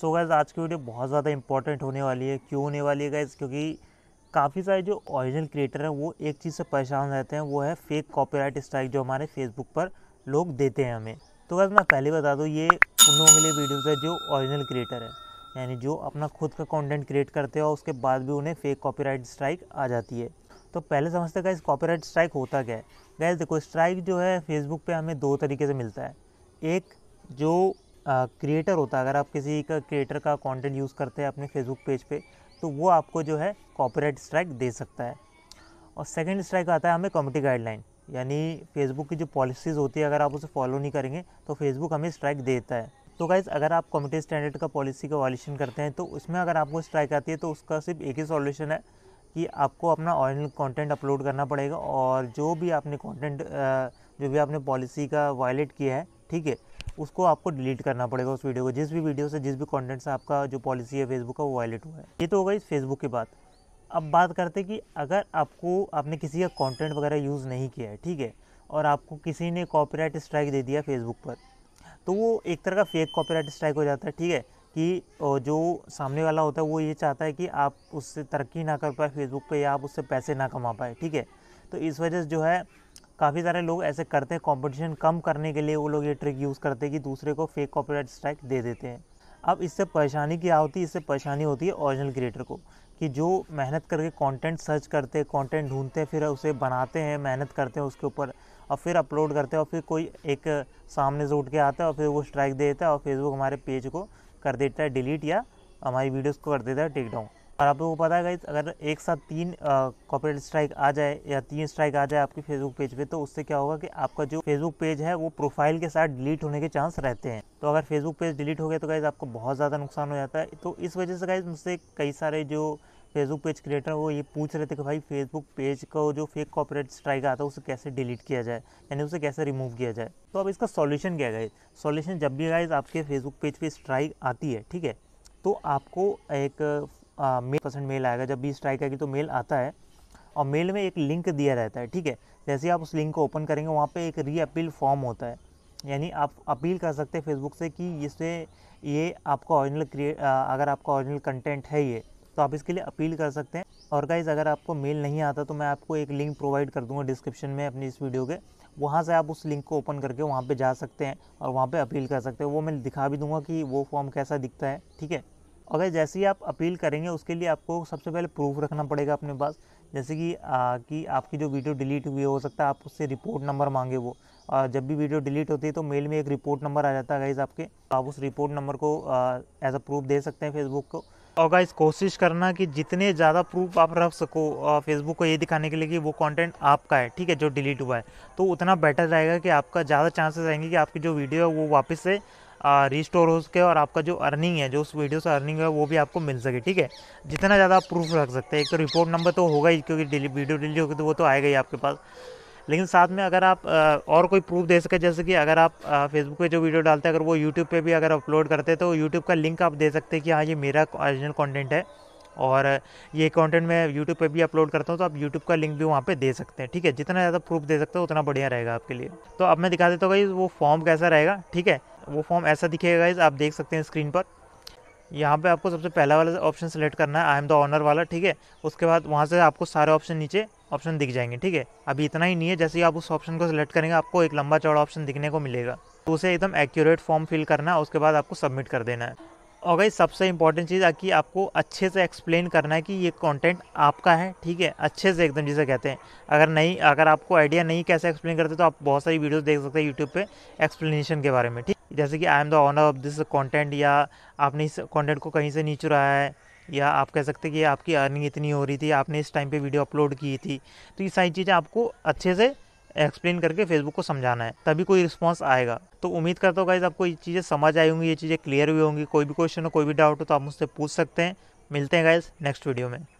सो guys आज की video बहुत ज़्यादा इंपॉर्टेंट होने वाली है क्यों होने वाली है गैज़ क्योंकि काफ़ी सारे जो ओरिजिनल क्रिएटर हैं वो एक चीज़ से परेशान रहते हैं वो है फेक कॉपीराइट स्ट्राइक जो हमारे फेसबुक पर लोग देते हैं हमें तो गैस मैं पहले बता दूँ ये उन लोगों के लिए वीडियोज़ है जो ओरिजिनल क्रिएटर है यानी जो अपना खुद का कॉन्टेंट क्रिएट करते हैं और उसके बाद भी उन्हें फेक कॉपीराइट स्ट्राइक आ जाती है तो पहले समझते गैस कॉपीराइट स्ट्राइक होता क्या है गैस देखो स्ट्राइक जो है फेसबुक पर हमें दो तरीके से मिलता है एक जो क्रिएटर होता है अगर आप किसी का क्रिएटर का कंटेंट यूज़ करते हैं अपने फेसबुक पेज पे तो वो आपको जो है कॉपीराइट स्ट्राइक दे सकता है और सेकंड स्ट्राइक आता है हमें कम्यूटी गाइडलाइन यानी फेसबुक की जो पॉलिसीज़ होती है अगर आप उसे फॉलो नहीं करेंगे तो फेसबुक हमें स्ट्राइक देता है तो गाइज़ अगर आप कम्युनिटी स्टैंडर्ड का पॉलिसी का वायलेशन करते हैं तो उसमें अगर आपको स्ट्राइक आती है तो उसका सिर्फ एक ही सॉल्यूशन है कि आपको अपना ऑरिजिनल कंटेंट अपलोड करना पड़ेगा और जो भी आपने कंटेंट जो भी आपने पॉलिसी का वायलेट किया है ठीक है उसको आपको डिलीट करना पड़ेगा उस वीडियो को जिस भी वीडियो से जिस भी कॉन्टेंट से आपका जो पॉलिसी है फेसबुक का वो वायलेट हुआ है ये तो हो गई फेसबुक की बात अब बात करते कि अगर आपको आपने किसी का कॉन्टेंट वगैरह यूज़ नहीं किया है ठीक है और आपको किसी ने कॉपीराइट स्ट्राइक दे दिया फेसबुक पर तो वो एक तरह का फेक कॉपीराइट स्ट्राइक हो जाता है ठीक है कि जो सामने वाला होता है वो ये चाहता है कि आप उससे तरक्की ना कर पाए फेसबुक पे या आप उससे पैसे ना कमा पाए ठीक है तो इस वजह से जो है काफ़ी सारे लोग ऐसे करते हैं कंपटीशन कम करने के लिए वो लोग ये ट्रिक यूज़ करते हैं कि दूसरे को फेक कॉपीराइट स्ट्राइक दे देते हैं अब इससे परेशानी क्या होती है इससे परेशानी होती है ओरिजिनल क्रिएटर को कि जो मेहनत करके कंटेंट सर्च करते हैं कॉन्टेंट ढूंढते हैं फिर उसे बनाते हैं मेहनत करते हैं उसके ऊपर और फिर अपलोड करते हैं और फिर कोई एक सामने से उठ के आता है और फिर वो स्ट्राइक दे देता है और फेसबुक हमारे पेज को कर देता है डिलीट या हमारी वीडियोज़ को कर देता है टेक डाउन और आप लोगों को पता है अगर एक साथ तीन कॉपरेट स्ट्राइक आ जाए या तीन स्ट्राइक आ जाए आपके फेसबुक पेज पे तो उससे क्या होगा कि आपका जो फेसबुक पेज है वो प्रोफाइल के साथ डिलीट होने के चांस रहते हैं तो अगर फेसबुक पेज डिलीट हो गया तो गाइज आपको बहुत ज़्यादा नुकसान हो जाता है तो इस वजह से गाइज मुझसे कई सारे जो फेसबुक पेज क्रिएटर वो ये पूछ रहे थे कि भाई फेसबुक पेज को जो फेक कॉपरेट स्ट्राइक आता है उसे कैसे डिलीट किया जाए यानी उसे कैसे रिमूव किया जाए तो अब इसका सॉल्यूशन क्या गाइज सॉल्यूशन जब भी गाइज आपके फेसबुक पेज पे स्ट्राइक आती है ठीक है तो आपको एक मेल परसेंट मेल आएगा जब भी स्ट्राइक आएगी तो मेल आता है और मेल में एक लिंक दिया रहता है ठीक है जैसे आप उस लिंक को ओपन करेंगे वहाँ पे एक री अपील फॉर्म होता है यानी आप अपील कर सकते हैं फेसबुक से कि इससे ये आपका ओरिजिनल क्रिएट अगर आपका ओरिजिनल कंटेंट है ये तो आप इसके लिए अपील कर सकते हैं और गाइज अगर आपको मेल नहीं आता तो मैं आपको एक लिंक प्रोवाइड कर दूँगा डिस्क्रिप्शन में अपनी इस वीडियो के वहाँ से आप उस लिंक को ओपन करके वहाँ पर जा सकते हैं और वहाँ पर अपील कर सकते हैं वो मैं दिखा भी दूँगा कि वो फॉर्म कैसा दिखता है ठीक है अगर जैसे ही आप अपील करेंगे उसके लिए आपको सबसे पहले प्रूफ रखना पड़ेगा अपने पास जैसे कि आ, कि आपकी जो वीडियो डिलीट हुई हो सकता है आप उससे रिपोर्ट नंबर मांगे वो आ, जब भी वीडियो डिलीट होती है तो मेल में एक रिपोर्ट नंबर आ जाता है गाइज़ आपके आप उस रिपोर्ट नंबर को एज अ प्रूफ दे सकते हैं फेसबुक को और गाइज कोशिश करना कि जितने ज़्यादा प्रूफ आप रख सको फेसबुक को ये दिखाने के लिए कि वो कंटेंट आपका है ठीक है जो डिलीट हुआ है तो उतना बेटर रहेगा कि आपका ज़्यादा चांसेस रहेंगे कि आपकी जो वीडियो है वो वापस से रिस्टोर हो सके और आपका जो अर्निंग है जो उस वीडियो से अर्निंग है वो भी आपको मिल सके ठीक है जितना ज़्यादा आप प्रूफ रख सकते हैं एक तो रिपोर्ट नंबर तो होगा ही क्योंकि डिली वीडियो डिलीट होगी तो वो तो आएगा ही आपके पास लेकिन साथ में अगर आप और कोई प्रूफ दे सके जैसे कि अगर आप फेसबुक पे जो वीडियो डालते हैं अगर वो यूट्यूब पे भी अगर अपलोड करते हैं तो यूट्यूब का लिंक आप दे सकते हैं कि हाँ ये मेरा ओरिजिनल कंटेंट है और ये कंटेंट मैं यूट्यूब पे भी अपलोड करता हूँ तो आप यूट्यूब का लिंक भी वहाँ पे दे सकते हैं ठीक है जितना ज़्यादा प्रूफ दे सकते हो उतना बढ़िया रहेगा आपके लिए तो अब मैं दिखा देता हूँ गाइज़ वो फॉर्म कैसा रहेगा ठीक है वो फॉर्म ऐसा दिखेगा गाइज़ आप देख सकते हैं स्क्रीन पर यहाँ पे आपको सबसे पहला वाला ऑप्शन सेलेक्ट करना है आई एम द ऑनर वाला ठीक है उसके बाद वहाँ से आपको सारे ऑप्शन नीचे ऑप्शन दिख जाएंगे ठीक है अभी इतना ही नहीं है जैसे ही आप उस ऑप्शन को सिलेक्ट करेंगे आपको एक लंबा चौड़ा ऑप्शन दिखने को मिलेगा तो उसे एकदम एक्यूरेट फॉर्म फिल करना है उसके बाद आपको सबमिट कर देना है और गई सबसे इंपॉर्टेंट चीज़ कि आपको अच्छे से एक्सप्लेन करना है कि ये कंटेंट आपका है ठीक है अच्छे से एकदम जिसे कहते हैं अगर नहीं अगर आपको आइडिया नहीं कैसे एक्सप्लेन करते तो आप बहुत सारी वीडियोस देख सकते हैं यूट्यूब पे एक्सप्लेनेशन के बारे में ठीक जैसे कि I am the owner of this content या आपने इस कॉन्टेंट को कहीं से नहीं चुराया है या आप कह सकते कि आपकी अर्निंग इतनी हो रही थी आपने इस टाइम पर वीडियो अपलोड की थी तो ये सारी चीज़ें आपको अच्छे से एक्सप्लेन करके फेसबुक को समझाना है तभी कोई रिस्पॉन्स आएगा तो उम्मीद करता हूँ गाइज आपको ये चीज़ें समझ आई होंगी ये चीज़ें क्लियर हुई होंगी कोई भी क्वेश्चन हो कोई भी डाउट हो तो आप मुझसे पूछ सकते हैं मिलते हैं गाइज नेक्स्ट वीडियो में